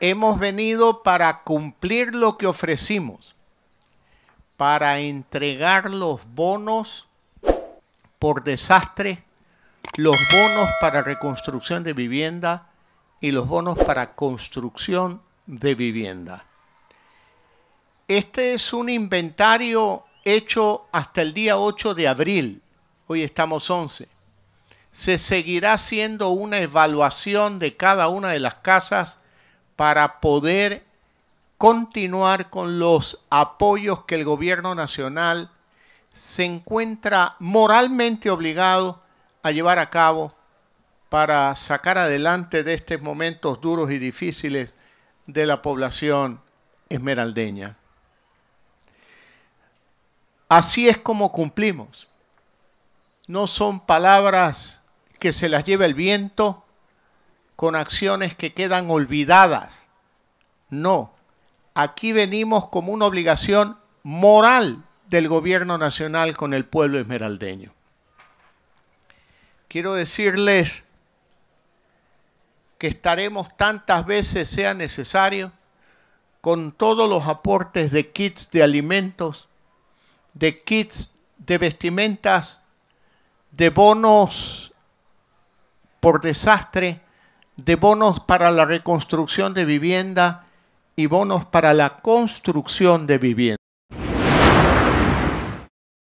hemos venido para cumplir lo que ofrecimos, para entregar los bonos por desastre, los bonos para reconstrucción de vivienda y los bonos para construcción de vivienda. Este es un inventario hecho hasta el día 8 de abril. Hoy estamos 11. Se seguirá haciendo una evaluación de cada una de las casas para poder continuar con los apoyos que el gobierno nacional se encuentra moralmente obligado a llevar a cabo para sacar adelante de estos momentos duros y difíciles de la población esmeraldeña. Así es como cumplimos. No son palabras que se las lleve el viento, con acciones que quedan olvidadas. No, aquí venimos como una obligación moral del gobierno nacional con el pueblo esmeraldeño. Quiero decirles que estaremos tantas veces sea necesario con todos los aportes de kits de alimentos, de kits de vestimentas, de bonos por desastre, de bonos para la reconstrucción de vivienda y bonos para la construcción de vivienda.